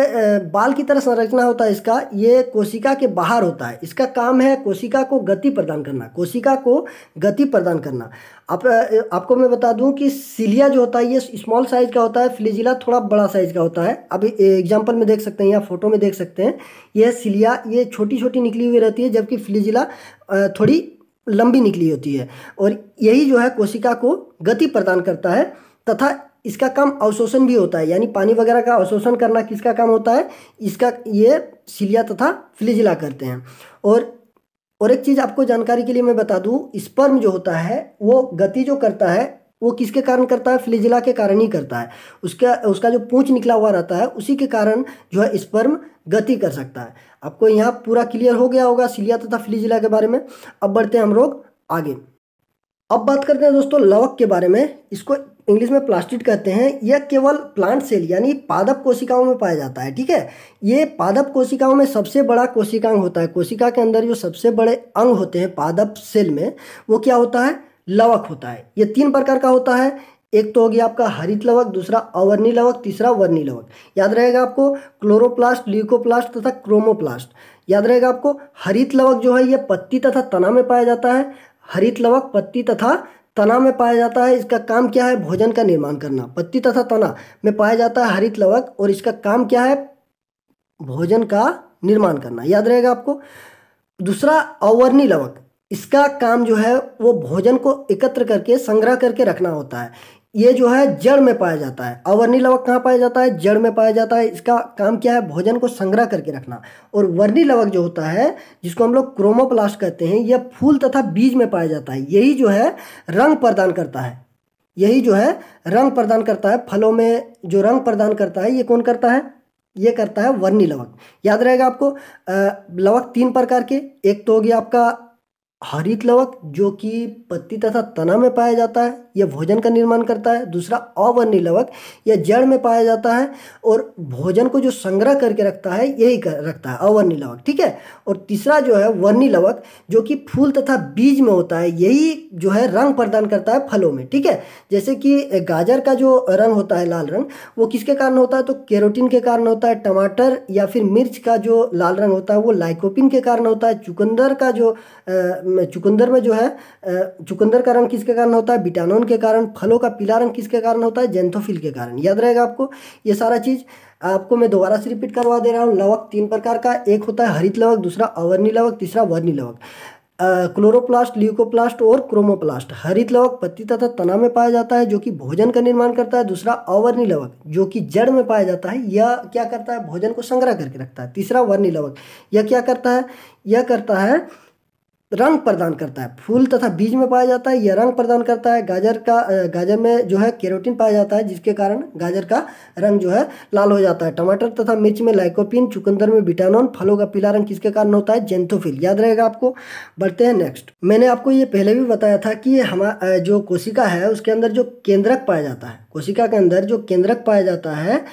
बाल की तरह संरचना होता है इसका ये कोशिका के बाहर होता है इसका काम है कोशिका को गति प्रदान करना कोशिका को गति प्रदान करना आप, आपको मैं बता दूं कि सिलिया जो होता है ये स्मॉल साइज का होता है फ्लिजिला थोड़ा बड़ा साइज का होता है अब एग्जाम्पल में देख सकते हैं या फोटो में देख सकते हैं यह सिलिया ये छोटी छोटी निकली हुई रहती है जबकि फ्लिजिला थोड़ी लंबी निकली होती है और यही जो है कोशिका को गति प्रदान करता है तथा इसका काम अवशोषण भी होता है यानी पानी वगैरह का अवशोषण करना किसका काम होता है इसका ये सिलिया तथा फ्लिजिला करते हैं और और एक चीज़ आपको जानकारी के लिए मैं बता दूँ स्पर्म जो होता है वो गति जो करता है वो किसके कारण करता है फ्लिजिला के कारण ही करता है उसका उसका जो पूंछ निकला हुआ रहता है उसी के कारण जो है स्पर्म गति कर सकता है आपको यहाँ पूरा क्लियर हो गया होगा सिलिया तथा फ्लिजिला के बारे में अब बढ़ते हैं हम लोग आगे अब बात करते हैं दोस्तों लवक के बारे में इसको इंग्लिश में प्लास्टिड कहते हैं यह केवल प्लांट सेल यानी पादप कोशिकाओं में पाया जाता है ठीक है ये पादप कोशिकाओं में सबसे बड़ा कोशिकांग होता है कोशिका के अंदर जो सबसे बड़े अंग होते हैं पादप सेल में वो क्या होता है लवक होता है ये तीन प्रकार का होता है एक तो हो गया आपका हरित लवक दूसरा अवर्णी लवक तीसरा वर्णी लवक याद रहेगा आपको क्लोरोप्लास्ट ल्यूकोप्लास्ट तथा क्रोमोप्लास्ट याद रहेगा आपको हरित लवक जो है ये पत्ती तथा तना में पाया जाता है हरित लवक पत्ती तथा तना में पाया जाता है इसका काम क्या है भोजन का निर्माण करना पत्ती तथा तना में पाया जाता है हरित लवक और इसका काम क्या है भोजन का निर्माण करना याद रहेगा आपको दूसरा अवर्णी लवक इसका काम जो है वो भोजन को एकत्र करके संग्रह करके रखना होता है ये जो है जड़ में पाया जाता है अवर्णी लवक कहाँ पाया जाता है जड़ में पाया जाता है इसका काम क्या है भोजन को संग्रह करके रखना और वर्णी लवक जो होता है जिसको हम लोग क्रोमोप्लास्ट कहते हैं यह फूल तथा बीज में पाया जाता है यही जो है रंग प्रदान करता है यही जो है रंग प्रदान करता है फलों में जो रंग प्रदान करता है ये कौन करता है ये करता है वर्णी लवक याद रहेगा आपको लवक तीन प्रकार के एक तो हो गया आपका हरित लवक जो कि पत्ती तथा तना में पाया जाता है यह भोजन का निर्माण करता है दूसरा अवर्णी लवक यह जड़ में पाया जाता है और भोजन को जो संग्रह करके रखता है यही कर रखता है अवर्णी लवक ठीक है और तीसरा जो है वर्णी लवक जो कि फूल तथा बीज में होता है यही जो है रंग प्रदान करता है फलों में ठीक है जैसे कि गाजर का जो रंग होता है लाल रंग वो किसके कारण होता है तो कैरोटीन के कारण होता है टमाटर या फिर मिर्च का जो लाल रंग होता है वो लाइकोपिन के कारण होता है चुकंदर का जो चुकंदर में जो है चुकंदर का रंग किसके कारण होता है बिटानोन के कारण फलों का पीला रंग किसके कारण होता है जेंथोफिल के कारण याद रहेगा आपको ये सारा चीज़ आपको मैं दोबारा से रिपीट करवा दे रहा हूँ लवक तीन प्रकार का एक होता है हरित लवक दूसरा अवर्णी लवक तीसरा वर्णी लवक क्लोरोप्लास्ट ल्यूकोप्लास्ट और क्रोमोप्लास्ट हरित लवक पत्ती तथा तना में पाया जाता है जो कि भोजन का निर्माण करता है दूसरा अवर्णी लवक जो कि जड़ में पाया जाता है यह क्या करता है भोजन को संग्रह करके रखता है तीसरा वर्णी लवक यह क्या करता है यह करता है रंग प्रदान करता है फूल तथा बीज में पाया जाता है यह रंग प्रदान करता है गाजर का गाजर में जो है केरोटीन पाया जाता है जिसके कारण गाजर का रंग जो है लाल हो जाता है टमाटर तथा मिर्च में लाइकोपिन चुकंदर में विटामिन फलों का पीला रंग किसके कारण होता है जेंथोफिल याद रहेगा आपको बढ़ते हैं नेक्स्ट मैंने आपको ये पहले भी बताया था कि हमारा जो कोशिका है उसके अंदर जो केंद्रक पाया जाता है कोशिका के अंदर जो केंद्रक पाया जाता है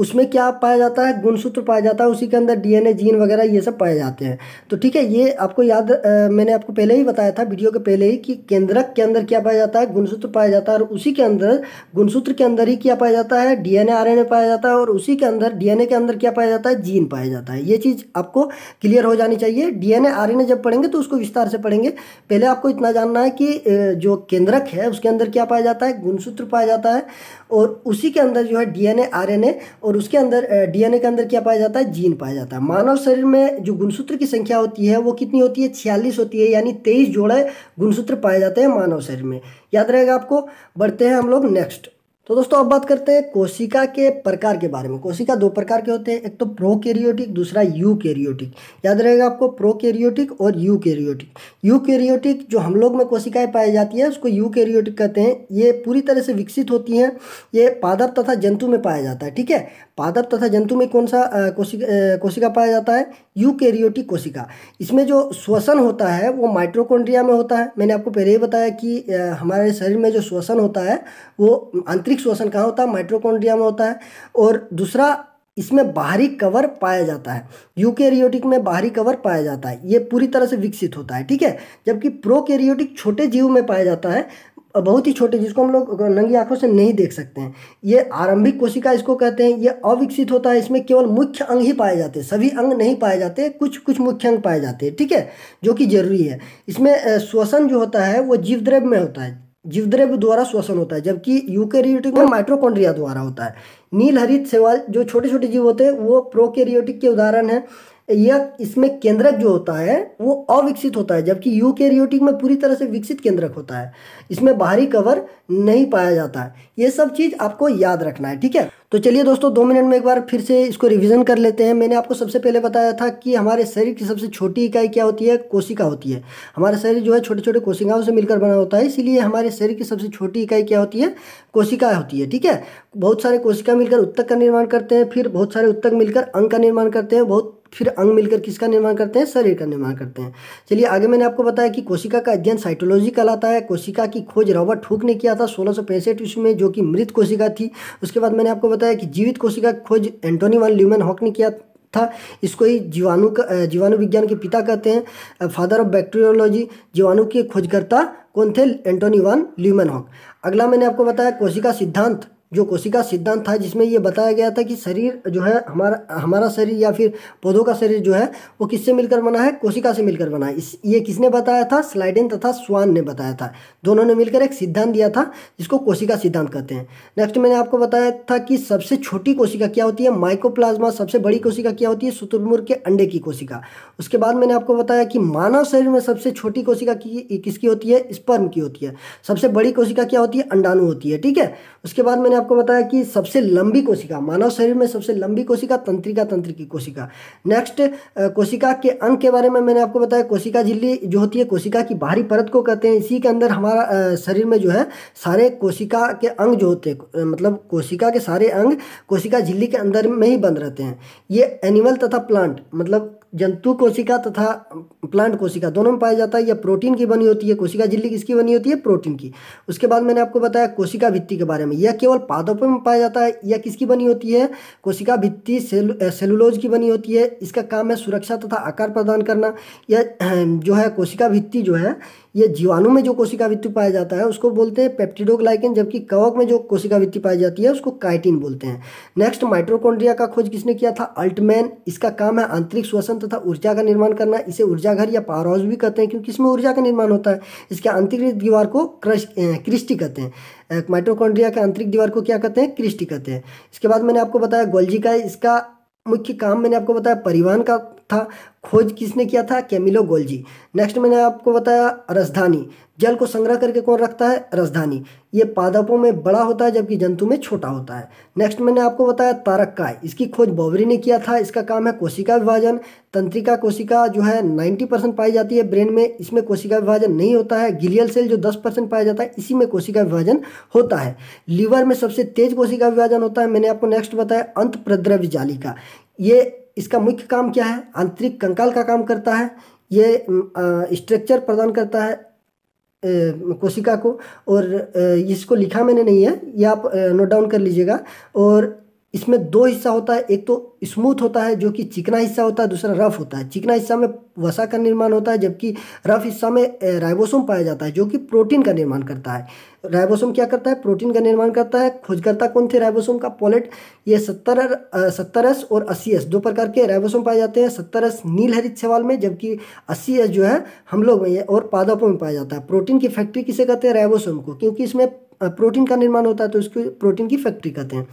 उसमें क्या पाया जाता है गुणसूत्र पाया जाता है उसी के अंदर डीएनए जीन वगैरह ये सब पाए जाते हैं तो ठीक है ये आपको याद आ, मैंने आपको पहले ही बताया था वीडियो के पहले ही कि केंद्रक के अंदर क्या पाया जाता है गुणसूत्र पाया जाता है और उसी के अंदर गुणसूत्र के अंदर ही क्या पाया जाता है डीएनए ए पाया जाता है और उसी के अंदर डीएनए के अंदर क्या पाया जाता है जीन पाया जाता है ये चीज़ आपको क्लियर हो जानी चाहिए डीएनए आरएनए जब पढ़ेंगे तो उसको विस्तार से पढ़ेंगे पहले आपको इतना जानना है कि जो केंद्रक है उसके अंदर क्या पाया जाता है गुणसूत्र पाया जाता है और उसी के अंदर जो है डीएनए आरएनए और और उसके अंदर डीएनए के अंदर क्या पाया जाता है जीन पाया जाता है मानव शरीर में जो गुणसूत्र की संख्या होती है वो कितनी होती है छियालीस होती है यानी तेईस जोड़े गुणसूत्र पाए जाते हैं मानव शरीर में याद रहेगा आपको बढ़ते हैं हम लोग नेक्स्ट तो दोस्तों अब बात करते हैं कोशिका के प्रकार के बारे में कोशिका दो प्रकार के होते हैं एक तो प्रोकैरियोटिक दूसरा यूकैरियोटिक याद रहेगा आपको प्रोकैरियोटिक और यूकैरियोटिक यूकैरियोटिक जो हम लोग में कोशिकाएं पाई जाती है उसको यूकैरियोटिक कहते हैं ये पूरी तरह से विकसित होती हैं ये पादप तथा जंतु में पाया जाता है ठीक है पादप तथा जंतु में कौन सा कोशिका कोशिका पाया जाता है यूकैरियोटिक कोशिका इसमें जो श्वसन होता है वो माइट्रोकोन्ड्रिया में होता है मैंने आपको पहले ही बताया कि हमारे शरीर में जो श्वसन होता है वो अंतरिक्ष आंतरिक श्वसन कहाँ होता है माइट्रोकोन्ड्रिया में होता है और दूसरा इसमें बाहरी कवर पाया जाता है यूकेरियोटिक में बाहरी कवर पाया जाता है ये पूरी तरह से विकसित होता है ठीक है जबकि प्रोकेरियोटिक छोटे जीव में पाया जाता है बहुत ही छोटे जिसको हम लोग नंगी आंखों से नहीं देख सकते हैं ये आरंभिक कोशिका इसको कहते हैं ये अविकसित होता है इसमें केवल मुख्य अंग ही पाए जाते हैं सभी अंग नहीं पाए जाते कुछ कुछ मुख्य अंग पाए जाते हैं ठीक है जो कि जरूरी है इसमें श्वसन जो होता है वो जीवद्रव्य में होता है जीवद्रव्य द्वारा श्वसन होता है जबकि यूकेरियोटिक में माइट्रोकॉन्ड्रिया द्वारा होता है नील हरित सेवाल जो छोटे छोटे जीव होते हैं वो प्रोकेरियोटिक के उदाहरण हैं यह इसमें केंद्रक जो होता है वो अविकसित होता है जबकि रियोटिक में पूरी तरह से विकसित केंद्रक होता है इसमें बाहरी कवर नहीं पाया जाता है ये सब चीज़ आपको याद रखना है ठीक है तो चलिए दोस्तों दो मिनट में एक बार फिर से इसको रिवीजन कर लेते हैं मैंने आपको सबसे पहले बताया था कि हमारे शरीर की सबसे छोटी इकाई क्या होती है कोशिका होती है हमारा शरीर जो है छोटे छोटे कोशिकाओं से मिलकर बना होता है इसीलिए हमारे शरीर की सबसे छोटी इकाई क्या होती है कोशिका होती है ठीक है बहुत सारे कोशिका मिलकर उत्तक का निर्माण करते हैं फिर बहुत सारे उत्तक मिलकर अंग का निर्माण करते हैं बहुत फिर अंग मिलकर किसका निर्माण करते हैं शरीर का निर्माण करते हैं चलिए आगे मैंने आपको बताया कि कोशिका का अध्ययन साइटोलॉजी कहलाता है कोशिका की खोज रॉबर्ट हुक ने किया था सोलह सौ पैंसठ ईस्वी में जो कि मृत कोशिका थी उसके बाद मैंने आपको बताया कि जीवित कोशिका की खोज एंटोनी वन ल्यूमन हॉक ने किया था इसको ही जीवाणु का जीवाणु विज्ञान के पिता कहते हैं फादर ऑफ बैक्टीरियोलॉजी जीवाणु के खोजकर्ता कौन थे एंटोनी वन ल्यूमन हॉक अगला मैंने आपको बताया कोशिका सिद्धांत जो कोशिका सिद्धांत था जिसमें यह बताया गया था कि शरीर जो है हमारा हमारा शरीर या फिर पौधों का शरीर जो है वो किससे मिलकर बना है कोशिका से मिलकर बना है इस ये किसने बताया था स्लाइडेन तथा स्वान ने बताया था दोनों ने मिलकर एक सिद्धांत दिया था जिसको कोशिका सिद्धांत कहते हैं नेक्स्ट मैंने आपको बताया था कि सबसे छोटी कोशिका क्या होती है माइकोप्लाज्मा सबसे बड़ी कोशिका क्या होती है शुतुरमुर्ग के अंडे की कोशिका उसके बाद मैंने आपको बताया कि मानव शरीर में सबसे छोटी कोशिका किसकी होती है स्पर्म की होती है सबसे बड़ी कोशिका क्या होती है अंडाणु होती है ठीक है उसके बाद मैंने आपको बताया कि सबसे लंबी कोशिका मानव शरीर में सबसे लंबी कोशिका तंत्रिका की कोशिका नेक्स्ट कोशिका के अंग के बारे में मैंने आपको बताया कोशिका झिल्ली जो होती है कोशिका की बाहरी परत को कहते हैं इसी के अंदर हमारा शरीर में जो है सारे कोशिका के अंग जो होते हैं मतलब कोशिका के सारे अंग कोशिका झिल्ली के अंदर में ही बंद रहते हैं ये एनिमल तथा प्लांट मतलब जंतु कोशिका तथा प्लांट कोशिका दोनों में पाया जाता है यह प्रोटीन की बनी होती है कोशिका झिल्ली किसकी बनी होती है प्रोटीन की उसके बाद मैंने आपको बताया कोशिका भित्ति के बारे में यह केवल पादपों में पाया जाता है यह किसकी बनी होती है कोशिका भित्ति सेलुलोज की बनी होती है इसका काम है सुरक्षा तथा आकार प्रदान करना यह जो है कोशिका भित्ति जो है ये जीवाणु में जो कोशिका भित्ति पाया जाता है उसको बोलते हैं पेप्टिडोग्लाइकन जबकि कवक में जो कोशिका वृत्ति पाई जाती है उसको काइटिन बोलते हैं नेक्स्ट माइट्रोकोन्ड्रिया का खोज किसने किया था अल्टमैन इसका काम है आंतरिक श्वसन तथा ऊर्जा का निर्माण करना इसे ऊर्जा घर या पावर हाउस भी कहते हैं क्योंकि इसमें ऊर्जा का निर्माण होता है इसके आंतरिक दीवार को क्रश क्रिस्टी कहते हैं माइट्रोकोन्ड्रिया के आंतरिक दीवार को क्या कहते हैं क्रिस्टी कहते हैं इसके बाद मैंने आपको बताया गोल्जी का इसका मुख्य काम मैंने आपको बताया परिवहन का था खोज किसने किया था कैमिलो गोल्जी नेक्स्ट मैंने आपको बताया राजधानी जल को संग्रह करके कौन रखता है राजधानी ये पादपों में बड़ा होता है जबकि जंतु में छोटा होता है नेक्स्ट मैंने आपको बताया तारककाय इसकी खोज बॉबरी ने किया था इसका काम है कोशिका विभाजन तंत्रिका कोशिका जो है 90 परसेंट पाई जाती है ब्रेन में इसमें कोशिका विभाजन नहीं होता है गिलियल सेल जो 10 परसेंट पाया जाता है इसी में कोशिका विभाजन होता है लीवर में सबसे तेज कोशिका विभाजन होता है मैंने आपको नेक्स्ट बताया अंत प्रद्रव्य जालिका ये इसका मुख्य काम क्या है आंतरिक कंकाल का काम करता है ये स्ट्रक्चर प्रदान करता है कोशिका को और इसको लिखा मैंने नहीं है ये आप नोट डाउन कर लीजिएगा और इसमें दो हिस्सा होता है एक तो स्मूथ होता है जो कि चिकना हिस्सा होता है दूसरा रफ होता है चिकना हिस्सा में वसा का निर्माण होता है जबकि रफ हिस्सा में राइबोसोम पाया जाता है जो कि प्रोटीन का निर्माण करता है राइबोसोम क्या करता है प्रोटीन का निर्माण करता है खोजकर्ता कौन थे राइबोसोम का पॉलेट ये सत्तर सत्तर एस और अस्सी एस दो प्रकार के राइबोसोम पाए जाते हैं सत्तर एस नील हरित शैवाल में जबकि अस्सी एस जो है हम लोग में और पादपों में पाया जाता है प्रोटीन की फैक्ट्री किसे कहते हैं राइबोसोम को क्योंकि इसमें प्रोटीन का निर्माण होता है तो इसको प्रोटीन की फैक्ट्री कहते हैं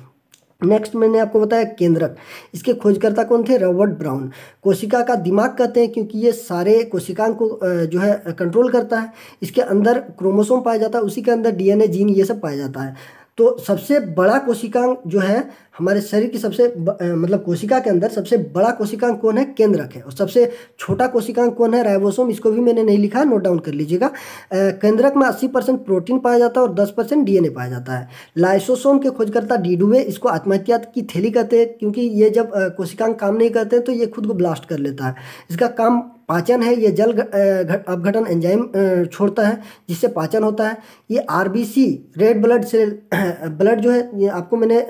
नेक्स्ट मैंने आपको बताया केंद्रक इसके खोजकर्ता कौन थे रॉबर्ट ब्राउन कोशिका का दिमाग कहते हैं क्योंकि ये सारे कोशिकाओं को जो है कंट्रोल करता है इसके अंदर क्रोमोसोम पाया जाता है उसी के अंदर डीएनए जीन ये सब पाया जाता है तो सबसे बड़ा कोशिकांग जो है हमारे शरीर की सबसे ब, मतलब कोशिका के अंदर सबसे बड़ा कोशिकांग कौन है केंद्रक है और सबसे छोटा कोशिकांग कौन है राइबोसोम इसको भी मैंने नहीं लिखा नोट डाउन कर लीजिएगा केंद्रक में अस्सी परसेंट प्रोटीन पाया जाता है और दस परसेंट डीएनए पाया जाता है लाइसोसोम के खोजकर्ता डीडूए इसको आत्महत्या की थैली कहते हैं क्योंकि ये जब कोशिकांग काम नहीं करते तो ये खुद को ब्लास्ट कर लेता है इसका काम पाचन है ये जल अपघटन एंजाइम छोड़ता है जिससे पाचन होता है ये RBC red blood cell (clears throat) blood जो है ये आपको मैंने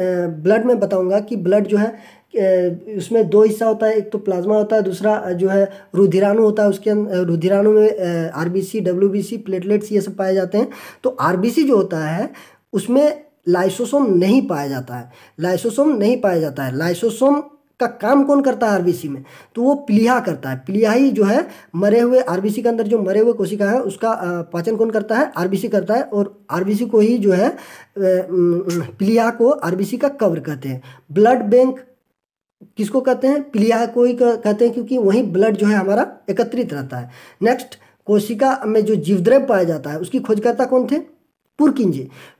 ब्लड में मैं बताऊंगा कि ब्लड जो है उसमें दो हिस्सा होता है एक तो प्लाज्मा होता है दूसरा जो है रुधिराणु होता है उसके अंदर रुधिराणु में आरबीसी डब्ल्यूबीसी प्लेटलेट्स ये सब पाए जाते हैं तो आरबीसी जो होता है उसमें लाइसोसोम नहीं पाया जाता है लाइसोसोम नहीं पाया जाता है लाइसोसोम का काम कौन करता है आरबीसी में तो वो प्लीहा करता है प्लीहा ही जो है मरे हुए आरबीसी के अंदर जो मरे हुए कोशिका है उसका पाचन कौन करता है आरबीसी करता है और आरबीसी को ही जो है प्लीहा को आरबीसी का कवर कहते हैं ब्लड बैंक किसको कहते हैं प्लीहा को ही कहते हैं क्योंकि वहीं ब्लड जो है हमारा एकत्रित रहता है नेक्स्ट कोशिका में जो जीवद्रव पाया जाता है उसकी खोजकर्ता कौन थे पुर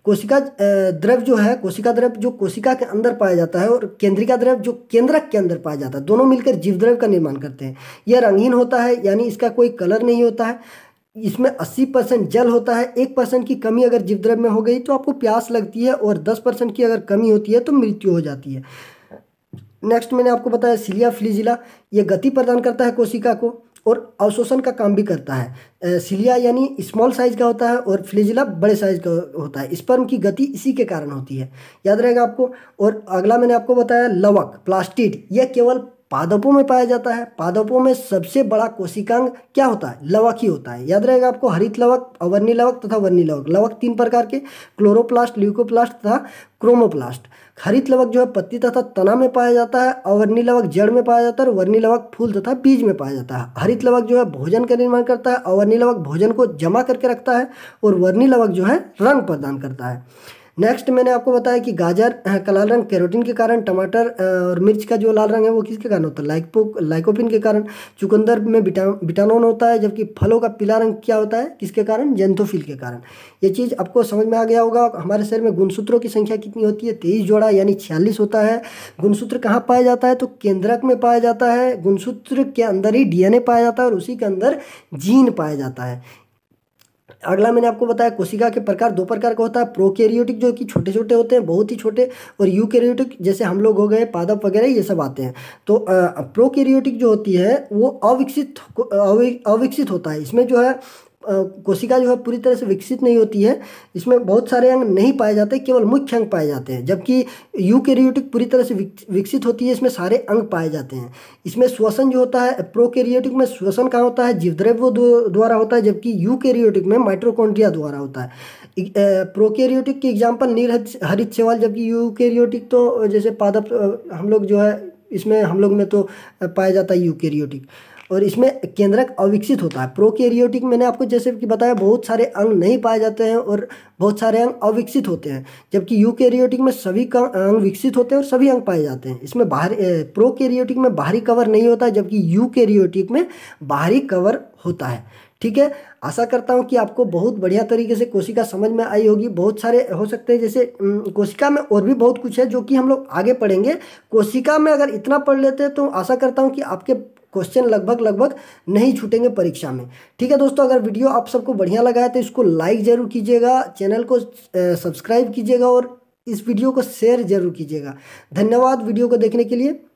कोशिका द्रव्य जो है कोशिका द्रव जो कोशिका के अंदर पाया जाता है और केंद्रिका द्रव जो केंद्रक के अंदर पाया जाता है दोनों मिलकर जीव द्रव का निर्माण करते हैं यह रंगीन होता है यानी इसका कोई कलर नहीं होता है इसमें 80 परसेंट जल होता है एक परसेंट की कमी अगर जीव द्रव में हो गई तो आपको प्यास लगती है और दस परसेंट की अगर कमी होती है तो मृत्यु हो जाती है नेक्स्ट मैंने आपको बताया सिलिया फ्लिजिला ये गति प्रदान करता है कोशिका को और अवशोषण का काम भी करता है सिलिया यानी स्मॉल साइज का होता है और फ्लेजिला बड़े साइज का होता है स्पर्म की गति इसी के कारण होती है याद रहेगा आपको और अगला मैंने आपको बताया लवक प्लास्टिड यह केवल पादपों में पाया जाता है पादपों में सबसे बड़ा कोशिकांग क्या होता है लवक ही होता है याद रहेगा आपको हरित लवक अवर्णी लवक तथा वर्णी लवक लवक तीन प्रकार के क्लोरोप्लास्ट ल्यूकोप्लास्ट तथा क्रोमोप्लास्ट खरित लवक जो है पत्ती तथा तना में पाया जाता है अवर्णी लवक जड़ में पाया जाता है और वर्णी लवक फूल तथा बीज में पाया जाता है हरित लवक जो है भोजन का निर्माण करता है अवर्णी लवक भोजन को जमा करके रखता है और वर्णी लवक जो है रंग प्रदान करता है नेक्स्ट मैंने आपको बताया कि गाजर का लाल रंग कैरोटीन के कारण टमाटर और मिर्च का जो लाल रंग है वो किसके कारण होता है लाइको लाइकोपिन के कारण चुकंदर में बिटा होता है जबकि फलों का पीला रंग क्या होता है किसके कारण जेंथोफिल के कारण ये चीज़ आपको समझ में आ गया होगा हमारे शरीर में गुणसूत्रों की संख्या कितनी होती है तेईस जोड़ा यानी छियालीस होता है गुणसूत्र कहाँ पाया जाता है तो केंद्रक में पाया जाता है गुणसूत्र के अंदर ही डी पाया जाता है और उसी के अंदर जीन पाया जाता है अगला मैंने आपको बताया कोशिका के प्रकार दो प्रकार का होता है प्रोकैरियोटिक जो कि छोटे छोटे होते हैं बहुत ही छोटे और यूकैरियोटिक जैसे हम लोग हो गए पादप वगैरह ये सब आते हैं तो प्रोकैरियोटिक जो होती है वो अविकसित अविकसित होता है इसमें जो है कोशिका जो है पूरी तरह से विकसित नहीं होती है इसमें बहुत सारे अंग नहीं पाए जाते केवल मुख्य अंग पाए जाते हैं जबकि यूकेरियोटिक पूरी तरह से विकसित होती है इसमें सारे अंग पाए जाते हैं इसमें श्वसन जो होता है प्रोकेरियोटिक में श्वसन कहाँ होता है जीवद्रव्य द्वारा होता है जबकि यूकेरियोटिक में माइट्रोकॉन्ड्रिया द्वारा होता है प्रोकेरियोटिक की एग्जाम्पल नील हरित सेवाल जबकि यूकेरियोटिक तो जैसे पादप हम लोग जो है इसमें हम लोग में तो पाया जाता है यूकेरियोटिक और इसमें केंद्रक अविकसित होता है प्रोकैरियोटिक मैंने आपको जैसे कि बताया बहुत सारे अंग नहीं पाए जाते हैं और बहुत सारे अंग अविकसित होते हैं जबकि यूकैरियोटिक में सभी अंग विकसित होते हैं और सभी अंग पाए जाते हैं इसमें बाहर प्रोकैरियोटिक में बाहरी कवर नहीं होता जबकि यूकैरियोटिक में बाहरी कवर होता है ठीक है आशा करता हूँ कि आपको बहुत बढ़िया तरीके से कोशिका समझ में आई होगी बहुत सारे हो सकते हैं जैसे कोशिका में और भी बहुत कुछ है जो कि हम लोग आगे पढ़ेंगे कोशिका में अगर इतना पढ़ लेते हैं तो आशा करता हूँ कि आपके क्वेश्चन लगभग लगभग नहीं छूटेंगे परीक्षा में ठीक है दोस्तों अगर वीडियो आप सबको बढ़िया लगा है तो इसको लाइक ज़रूर कीजिएगा चैनल को सब्सक्राइब कीजिएगा और इस वीडियो को शेयर जरूर कीजिएगा धन्यवाद वीडियो को देखने के लिए